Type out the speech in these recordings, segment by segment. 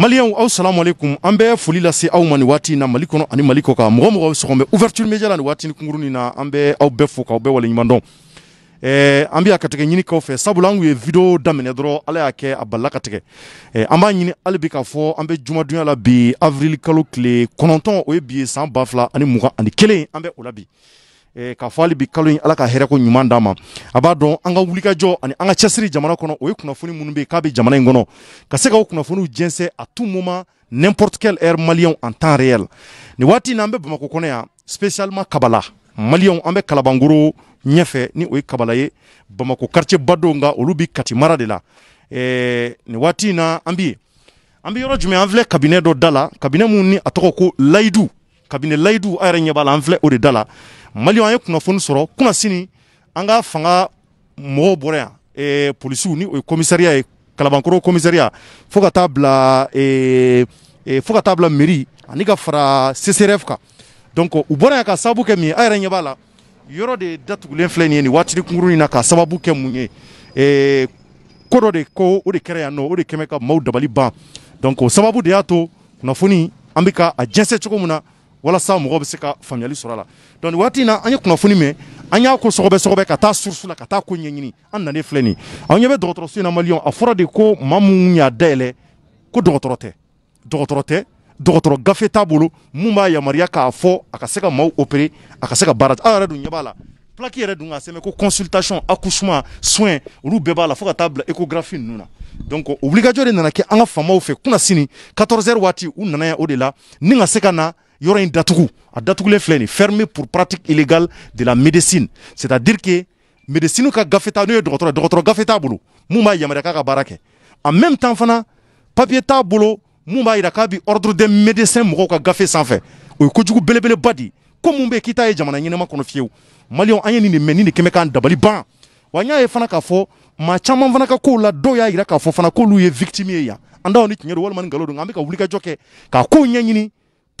Maliyɛnw aw salamu alekum an bɛ foli lase aw ma nin waati na Mali kɔnɔ ani Mali kɔ kan mɔgɔ mɔgɔ sɔgɔn ouverture média la ni waatinin kunkurunin na an bɛ aw bɛɛ fo k'aw bɛɛ waleɲuman dɔn ɛɛ eh, an bɛ a katigɛ ɲini k'aw fɛ sabula an ye video daminɛ dɔrɔn Ala y'a kɛ a balila ka tigɛ eh, ɛɛ an b'a ɲini hali bi k'a fɔ an bɛ jumadonya la bi avril kalo tile kɔnɔntɔn o ye bi ye san ba fila ani mugan ani kelen an bɛ o la bi Eh, k'a fɔ hali bi kalo in ala ka hɛrɛ ko ɲuman d'an ma a b'a dɔn an ka wulikajɔ ani an ka cɛsiri jamana kɔnɔ o ye kunnafoni minnu bɛ k'a bɛ jamana in kɔnɔ ka se k'o kunnafoniw jɛnsɛn a tout moment n'importe quel air maliyɛnw en temps réel ni waati in na an bɛ bamakɔ kɔnɔ yan spécialement kabala maliyɛnw an bɛ kalabankoro ɲɛfɛ ni o ye kabala ye bamakɔ quartier ba dɔw nka olu bɛ kati mara de la eh, ni waati na an bɛ yen an bɛ yɔrɔ jumɛn an filɛ kabinɛ dɔ da la kabinɛ min ni a tɔgɔ ko layidu kabini layidu an yɛrɛ ɲɛ b'a la an filɛ o de da la maliyɛnw an ye kunnafoni sɔrɔ kunna sini an ka fanga mɔgɔw bɔra yan ee, polisiw ni o ye komisariya ye kalabankɔrɔ komisariya fo ka taa bila ee, ee, fo ka taa bila mairie ani ka fara ccrf kan donc u bɔra yan ka sababu kɛ min ye an yɛrɛ ɲɛ b'a la yɔrɔ de datugulen filɛ nin ye nin waatini kunkurunin na ka sababu kɛ mun ye ko dɔ de ko o de kɛra yan nɔ o de kɛmɛ ka maaw dabali ban donc o sababu de y'a to kunnafoni an bɛ ka a jɛnsɛ cogo min na walasa mɔgɔ bɛ se ka faamuyali sɔrɔ a la donc nin waati in na an ye kunnafoni mɛn an y'a ko sɔgɔbɛ-sɔgɔbɛ ka taa surusu la ka taa ko ɲɛɲini an nalen filɛ nin an ɲɛ bɛ dɔgɔtɔrɔso in na maliyɛnw a fɔra de ko maa minnu y'a dayɛlɛ ko dɔgɔtɔrɔ tɛ dɔgɔtɔrɔ tɛ dɔgɔtɔrɔ gafe t'a bolo mun b'a yamaruya k'a fɔ a ka se ka maaw opérer a ka se ka baara aw ah, yɛrɛ dun ɲɛ b'a la plaque yɛrɛ dun k'a sɛbɛn ko consultation accouchement soin olu bɛɛ b'a la fo ka taa bila échographie ninnu na donc obligatoire wulikajɔ de nana kɛ an ka faamaw fɛ kunasini 14 heures waati u nana yan o de la ni ka se ka na yɔrɔ in datugu a datugulen les nin fermé pour pratique illégale de la médecine c'est à dire que médecine ka gafe t'a n'o ye dɔgɔtɔrɔ ye dɔgɔtɔrɔ gafe t'a en même temps fana papier t'a bolo mun b'a ordre des médecins mɔgɔw ka sans sanfɛ o ye kojugu badi. de ye ko mun bɛ yen k'i t'a ye jamana ni kɔnɔ fiyewu maliyɛnw an ye nin de mɛn nin ban wa fana k'a fɔ caman fana ka kow la dɔw y'a yira k'a fɔ fana k'olu ye victime ye yan an daw ni tiɲɛ don walima ni nkalon don nka an bɛ ka wulikajɔ kɛ k'a kow ɲɛɲini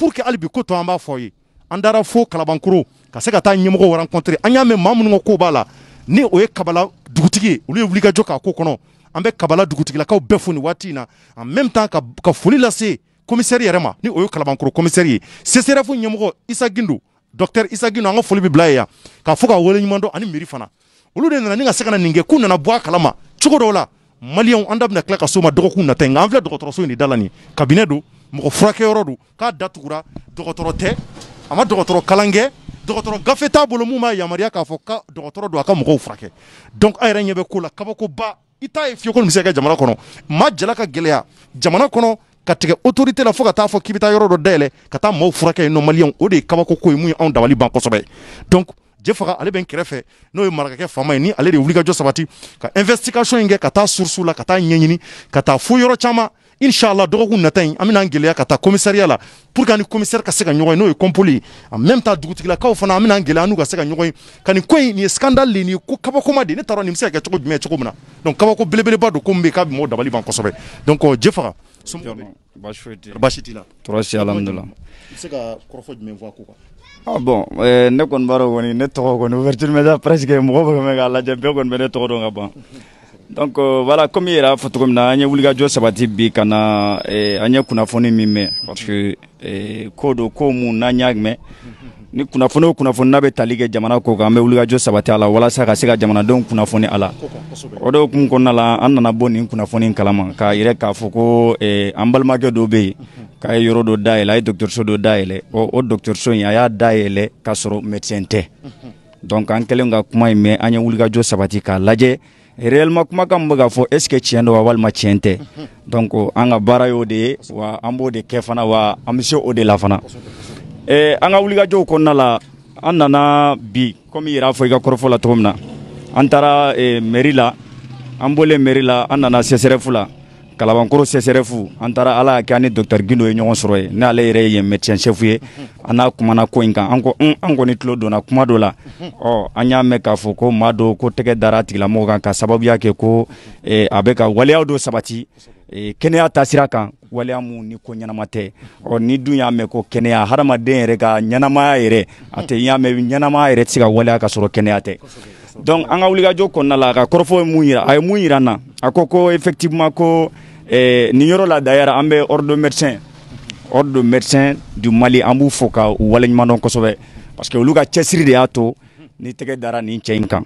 pour que hali bi ko tɔ an b'a fɔ aw ye an dara fo kalabankoro ka se ka taa ɲɛmɔgɔw rencontre an y'a mɛn maa minnu ka ko b'a la ni o ye kabala dugutigi ye olu ye wulikajɔ k'a ko kɔnɔ an bɛ kabala dugutigilakaw bɛɛ fo nin waati in na en même temps ka, ka foli lase commissaire yɛrɛ ma ni o ye kalabankoro commissaire ye ccrf ɲɛmɔgɔ isa gindo docteur isa gindo an ka foli bɛ bila ye yan k'a fɔ k'a waleɲuman dɔn ani miiri fana olu de nana ni ka se ka na nin kɛ k'u nana bɔ a kalama cogo dɔw la maliyɛnw an da bɛna tila ka s'o ma dɔgɔkun nata yen nka an filɛ dɔgɔtɔrɔso in de da la nin kabinɛ don mɔgɔ furakɛyɔrɔ don k'a datugura dɔgɔtɔrɔ tɛ a ma dɔgɔtɔrɔ kalan kɛ dɔgɔtɔrɔ gafe t'a bolo mun b'a yamaruya e k'a fɔ ka dɔgɔtɔrɔ don a ka mɔgɔw furakɛ donc an yɛrɛ ɲɛ bɛ ko la ba i t'a ye fiyewu ko nin se kɛ jamana kɔnɔ ma jala ka gɛlɛya jamana kɔnɔ ka tigɛ autorité la fo ka taa fɔ k'i bɛ taa yɔrɔ dɔ dayɛlɛ ka taa maaw furakɛ yen nɔ maliyɛnw o de ye kabako ko ye mun ye anw dabali ban kosɛbɛ donc jefaga ale bɛ n kɛrɛfɛ n'o ye marakakɛ faama ye ni ale de ye wulikajɔ sabati ka investigation in kɛ ka taa surusiw la ka taa ɲɛɲini ka taa fo yɔrɔ caman inshallah dɔgɔkun nata in an bɛna an gɛlɛya ka taa commissariat la pour que an ni ka se ka ɲɔgɔn ye n'o ye kɔnpoli ye même temps dugutigilakaw fana an bɛna an gɛlɛya n'u ka se ka ɲɔgɔn ye ka nin ko in nin ye scandale de nin ye ko kabakoma de ne t'a nin bɛ se ka kɛ cogo jumɛn cogo min na donc kabako belebeleba don ko min bɛ k'a bɛ mɔgɔw dabali ban kosɛbɛ donc euh, je baasi ah bon euh, ne kɔni b'a kɔni ne tɔgɔ kɔni ouverture média presque mɔgɔ bɛ k'a lajɛ bɛɛ kɔni bɛ ne tɔgɔ dɔn ka ban donc euh, voilà comme i yɛrɛ y'a fɔ cogo min na an ye wulikajɔ sabati bi ka na eh, an ye kunnafoni min mɛn parce que eh, ko do ko mun n'an y'a mɛn ni kunnafoni o kunnafoni n'a bɛ tali kɛ jamana ko kan an bɛ wulikajɔ sabati a la walasa ka se ka jamanadenw kunnafoni a la o de hukumu kɔnɔna la an nana bɔ nin kunnafoni kalama k'a yɛrɛ k'a fɔ ko eh, an balimakɛ dɔ bɛ yen k'a ye yɔrɔ dɔ dayɛlɛ a ye dɔgɔtɔrɔso dɔ dayɛlɛ o, o dɔgɔtɔrɔso in a y'a dayɛlɛ k'a sɔrɔ médecin tɛ donc an kɛlen ka kuma in mɛn an ye wulikajɔ sabati k'a lajɛ réellement kumakan min bɛ ka fɔ est ce que tiɲɛ do wa walima tiɲɛ tɛ donc an ka baara y'o de ye wa an b'o de kɛ fana wa an bɛ se o de la fana eh, an ka wulikajɔw kɔnɔna la an nana bi komi yɛrɛ fɔ i ka kɔrɔfɔ la cogo min na an taara eh, mairie la an bɔlen mairie la an nana ssrɛfu la kalabankoro sɛsɛrɛfu an taara ala y'a kɛ an ni dɔktɛr gindo ye ɲɔgɔn sɔrɔ ye n'ale yɛrɛ ye médecin chef ye an n'a kumana ko in kan an ko un an kɔni tulo donna kuma dɔ la ɔ an y'a mɛn k'a fɔ ko maa dɔ ko tɛgɛ dara tigilamɔgɔ kan ka sababuya kɛ ko a bɛ ka waleya dɔ sabati kɛnɛya taasira kan waleya mun ni ko ɲɛnama tɛ ɔ ni dun y'a mɛn ko kɛnɛya hadamaden yɛrɛ ka ɲɛnamaya yɛrɛ a tɛ y'a mɛn ɲɛnamaya yɛrɛ tɛ se ka waleya ka sɔrɔ kɛnɛya tɛ donc an ka wulikajɔ kɔnɔna la a ka kɔrɔfɔ ye mun yira a ye mun yira n na a ko ko effectivement ko Eh, yɔrɔ la dayara an bɛ ordre médecin ordre médecin du Mali an b'u fo ka u waleɲuman dɔn kosɛbɛ parce que olu ka cɛsiri de y'a to ni tɛgɛ dara nin cɛ in kan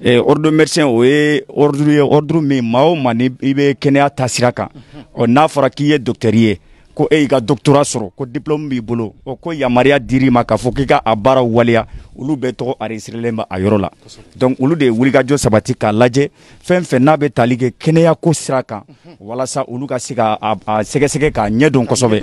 eh, de médecin o ye ordre ye ordre min maa o maa ni i bɛ kɛnɛya taasira kan ɔ n'a fɔra k'i ye docteur ye ko e y'i ka dɔgɔtɔrɔ sɔrɔ ko diplɔmu b'i bolo o ko yamaruya dir'i ma k'a fɔ k'i ka a baara waleya olu bɛɛ tɔgɔ enregistrelen bɛ a yɔrɔ la donc olu de ye wulikajɔ sabati k'a lajɛ fɛn fɛn n'a bɛ tali kɛ kɛnɛyako sira kan walasa olu ka se ka a sɛgɛsɛgɛ k'a ɲɛdɔn kosɛbɛ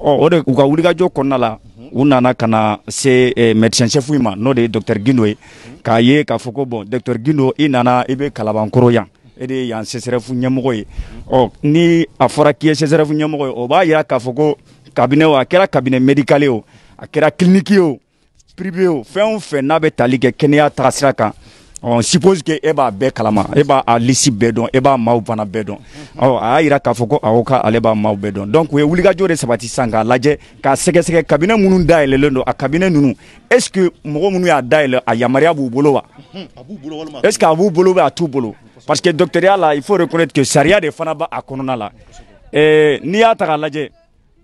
ɔ o de u ka wulikajɔ kɔnɔna la u nana ka na se médecin chef ma n'o de ye docteur gindo ye k'a ye k'a fɔ ko bon docteur gindo i nana i bɛ kalabankɔrɔ yan e de y'an sesɛrɛfu ɲɛmɔgɔ ye ɔ ni a fɔra k'i ye sesɛrɛfu ɲɛmɔgɔ ye o b'a yira k'a fɔ ko kabinɛ o a kɛra kabinɛ medikale o a kɛra kiliniki o piribe o fɛn o fɛn n'a bɛ tali kɛ kɛnɛya taga sira kan on suppose que e b'a bɛɛ kalama e b'a a lisi bɛɛ dɔn e b'a maaw fana bɛɛ dɔn ɔ a y'a yira k'a fɔ ko ka ale b'a maaw bɛɛ dɔn donc u ye wulikajɔ de sabati sisan k'a lajɛ k'a sɛgɛsɛgɛ kabinɛ minnu dayɛlɛlen don a kabinɛ ninnu est ce que mɔgɔ minnu y'a dayɛlɛ a yamaria b'u bolo est ce que a b'u bolo ou a parce que docteurial la il faut reconnaître que sariya de fana b'a kɔnɔna la n'i y'a ta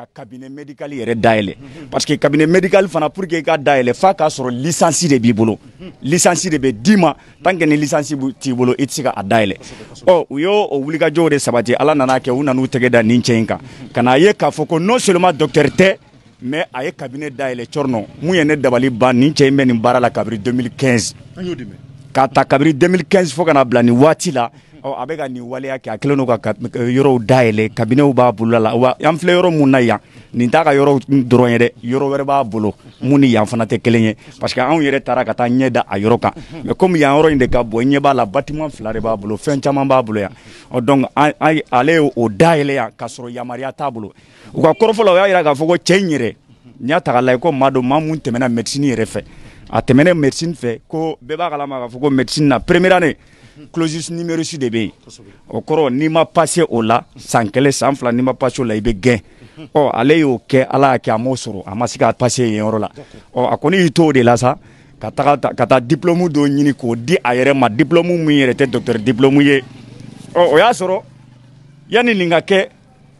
ka kabine medikali yɛrɛ dayɛlɛ parce que kabine medikali fana pour que i ka dayɛlɛ f'a k'a sɔrɔ lisansi de b'i bolo lisansi de bɛ d'i ma tant que ni lisansi t'i bolo i tɛ se ka a dayɛlɛ ɔ u y'o o wulikajɔw de sabati ala nana kɛ u nan'u tɛgɛ da nin cɛ in kan ka n'a ye k'a fɔ ko non seulement docteur tɛ mais a ye kabine dayɛlɛ cɔrinɔ mun ye ne dabali ban nin cɛ in bɛ nin baara la kabiri 2015 k'a ta kabiri 2015 fɔ ka na bila nin waati la ɔ a bɛ ka nin waleya kɛ a kɛlen do ka yɔrɔw dayɛlɛ kabinɛw b'a bolo la wa an filɛ yɔrɔ mun na yan nin t'a ka yɔrɔ dɔrɔn ye dɛ yɔrɔ wɛrɛ b'a bolo mun ni yan fana tɛ kelen ye parce que anw yɛrɛ taara ka taa ɲɛ da a yɔrɔ kan mais komi yan yɔrɔ in de ka bon ɲɛ b'a la batiman fila de b'a bolo fɛn caman b'a bolo yan ɔ donc ale ye o dayɛlɛ yan k'a sɔrɔ yamariya t'a bolo u ka kɔrɔfɔ la o y'a yira k'a fɔ ko cɛ in yɛrɛ n'i y'a ta k'a lajɛ ko maa don maa mun tɛmɛna médecine yɛrɛ fɛ a tɛmɛnɛ médecine fɛ ko bɛɛ b'a kalama k'a fɔ ko médecine na première année closus numérosi de bɛ yen o kɔrɔ n'i ma pase o la san kelen san fila n'i ma pase o la i bɛ gɛn ɔ ale y'o kɛ ala y'a kɛ a m'o sɔrɔ a ma se ka pase yen yɔrɔ la ɔ a kɔni y'i to o de la sa ka taga ka taa diplôme dɔ ɲini k'o di a yɛrɛ ma diplôme min yɛrɛ tɛ docteur diplôme ye ɔ o y'a sɔrɔ yanni nin ka kɛ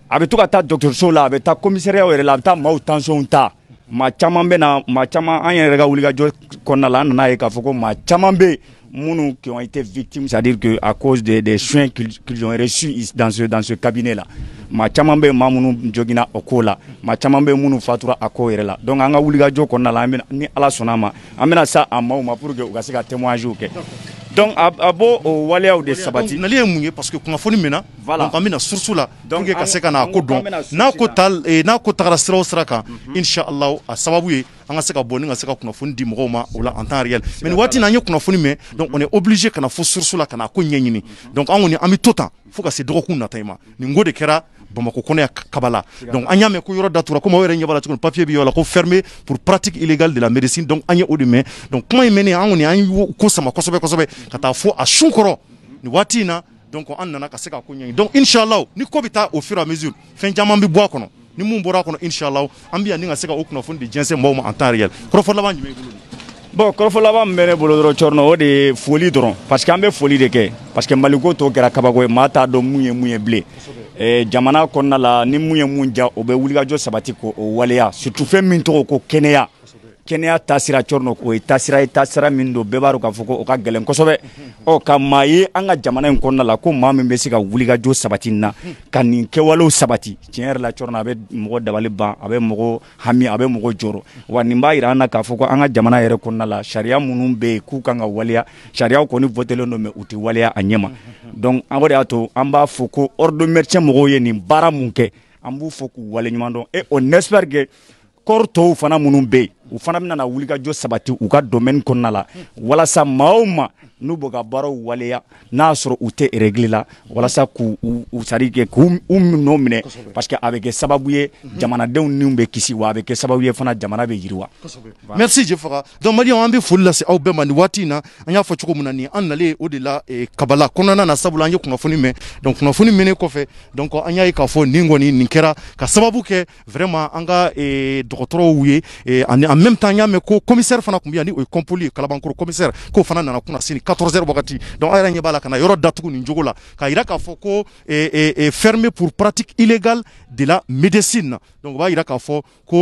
a bɛ to ka taa dɔgɔtɔrɔso la a bɛ taa commissariat yɛrɛ la a bɛ taa maaw tansɔnw ta maa caman bɛ na maa caman an yɛrɛ ka wulikajɔ kɔnɔna la an nana ye k'a fɔ ko maa caman bɛ yen Mounou qui ont été victimes, c'est-à-dire que à cause des, des soins qu'ils ont reçus dans ce, dans ce cabinet-là. Ma caman bɛ jogina o ma caman mounou fatura a donc anga wuliga wulikajɔ kɔnɔna la an ni ala sonama. a ça an sa a maaw ma pour que u gasse ka témoignages donc abo a o de sabati. Nali ye parce que kunnafoni maintenant. Donc an bɛna source la pour que ka se ka n'a ko dɔn n'a ko n'a ko tagara sira o sira kan inchallah a sababu ye an ka se ka bɔ ni ka se ka kunnafoni di mɔgɔw ma o la en temps réel mais nin waati in na an ye kunnafoni mɛn donc on est obligé ka na fo source mhm. la ka n'a ko ɲɛɲini donc an kɔni an bɛ to tan fo ka se dɔgɔkun nata in ma nin ko de kɛra Bamako Kabala donc an y'a mɛn ko yɔrɔ datura komi aw yɛrɛ ɲɛ la cogo papier bɛ yɔrɔ ko fermé pour pratique illégale de la médecine donc an ye o de mɛn donc kuma in hein, mɛnnen an kɔni an ko sama kosɛbɛ kosɛbɛ ka taa fo a sun kɔrɔ nin waati na donc an nana ka se ka ko ɲɛɲini donc inshallah ni ko bɛ taa au fur et à mesure fɛn caman bɛ bɔ a kɔnɔ ni mun bɔra a kɔnɔ inshallah an bɛ yan ni ka se ka o kunnafoni di jɛnsɛn mɔgɔw ma en temps réel kɔrɔfɔ laban jumɛn bolo bon kɔrɔfɔ laban min bɛ ne bolo dɔrɔn cɔrɔnɔ o de ye foli dɔrɔn parce que an bɛ foli de kɛ parce que maliko tɔ kɛra kabako ye maa t'a dɔn mun ye mun ye bilen eh, jamana kɔnɔna la ni mun ye mun ja o bɛ wulikajɔ sabati ko o waleya surtout fɛn min tɔgɔ ko kɛnɛya kɛnɛya taasira cɔri o ye taasira ye taasira min don bɛɛ b'a k'a fɔ ko o ka gɛlɛn kosɛbɛ ɔ ka maa ye an ka jamana in kɔnɔna la ko maa min bɛ se ka wulikajɔ sabati na ka nin kɛwalew sabati tiɲɛ yɛrɛ la cɔri a bɛ mɔgɔ dabali ban a bɛ mɔgɔ hami a bɛ mɔgɔ jɔrɔ wa nin b'a yira an na k'a fɔ ko an ka jamana yɛrɛ kɔnɔna la sariya minnu bɛ yen k'u kan ka waleya sariyaw kɔni votelen don mɛ u tɛ waleya a ɲɛma donc an o de y'a to an b'a fɔ ko ordonmɛricɛ mɔgɔw ye nin baara mun kɛ an b'u fɔ k'u waleɲuman dɔn et on espère que kɔri tɔw fana minnu bɛ yen u fana bɛna na wulikajɔ sabati u ka domɛni kɔnɔna la walasa mao ma n'u bɛ ka baaraw waleya n'a sɔrɔ u tɛ règle la walasa k'u sari kɛ k'u nɔ minɛ parce que a bɛ kɛ sababu ye mhm. jamanadenw niw bɛ kisi wa a bɛ kɛ sababu ye fana jamana bɛ yiriwa merci jefaga donc maliyɛnw an bɛ foli lase aw bɛɛ ma nin waati na an y'a fɔ cogo min na nin an nalen o de la eh, kabala kɔnɔna na sabula an ye kunnafoni mɛn donc kunnafoni mɛnen kɔfɛ donc an y'a ye k'a fɔ nin kɔni nin kɛra ka sababu kɛ vraiment an ka eh, dɔgɔtɔrɔw ye eh, ani même temps n y'a mes ko commissaire fana tun bɛ yan ni kalabankoro commissaire k'o fana nana kunna sini 14 heures wagati donc an yɛrɛ ɲɛ b'a la ka na yɔrɔ datugu nin cogo la k'a yira k'a e, e, e, fermé pour pratique illégale de la médecine donc o b'a k'a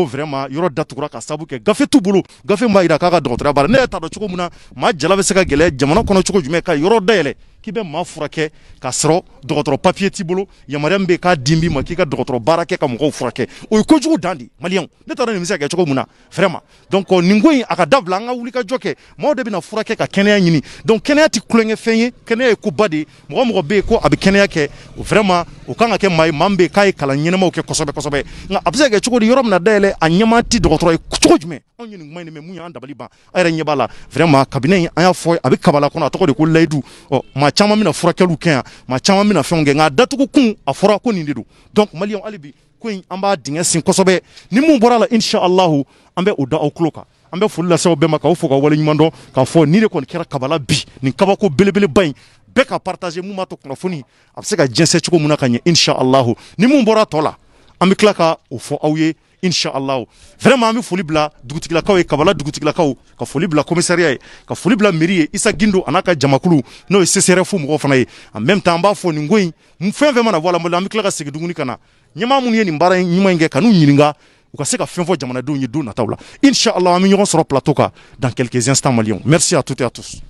vraiment yoro datugura ka sabu ke gafe t'u bolo gafe min b'a yira k'a ka dotra baara ne t'a do cogo min na maa jala bɛ se ka gɛlɛya ka yoro dayɛlɛ k'i bɛ maa furakɛ k'a sɔrɔ dɔgɔtɔrɔ papiye t'i bolo yamaruya min bɛ k'a di min ma k'i ka dɔgɔtɔrɔ baara kɛ ka mɔgɔw furakɛ o ye kojugu dan de maliyɛnw ne t'a dɔn nin bɛ se ka kɛ cogo mun na vraiment donc nin ko in a ka dabila an ka wuli ka jɔ kɛ maaw de bɛna furakɛ ka kɛnɛya ɲini donc kɛnɛya tɛ kulonkɛfɛn ye kɛnɛya ye koba de ye mɔgɔ mɔgɔ bɛ yen ko a bɛ kɛnɛya kɛ vraiment o kan ka kɛ maa ye maa min bɛ k'a ye kalan ɲɛnamaw kɛ kosɛbɛ kosɛbɛ nka a bɛ se ka kɛ cogo di yɔrɔ min na dayɛlɛ a ɲɛma ti dɔgɔtɔrɔ ye cogo jumɛn anw ye nin kuma in mɛn mun y'an dabali ban a yɛrɛ ɲɛ b'a la vraiment kabinɛ in an y'a fɔ a bɛ kabala kɔnɔ a tɔgɔ de ko layidu ɔ maa caman bɛna furakɛliw kɛ yan maa caman bɛna fɛnw kɛ nka a datugu kun a fɔra ko nin de don donc maliyɛnw hali bi ko in an b'a dingɛ sen kosɛbɛ ni mun bɔra a la inshallahu an bɛ o da aw tulo kan an bɛ foli lase aw bɛɛ ma k'aw fo ka waleɲuman dɔn k'a fɔ ni de kɔni kɛra kabala bi nin kabako belebeleba in bɛɛ ka partage mun b'a to kunnafoni a bɛ se ka jɛnsɛ cogo mun na ka ɲɛ insha allahu ni mun bɔra tɔ la an bɛ tila ka o fɔ aw ye insha allahu vraiment an bɛ foli bila dugutigilakaw ye kabala dugutigilakaw ka foli bila commissariat ye ka foli bila mairie ye isa gindo a n'a ka jamakulu n'o ye ccrf mɔgɔw fana ye en même temps an b'a fɔ nin ko in fɛn fɛn mana bɔ a la n bolo an bɛ tila ka segin tuguni ka na ɲɛmaa minnu ye nin baara ɲuman in kɛ ka n'u ɲininka u ka se ka fɛn fɔ jamanadenw ye don nataw la insha allah an bɛ ɲɔgɔn sɔrɔ plateau kan dans quelques instants maliyɛnw merci à toutes et à tous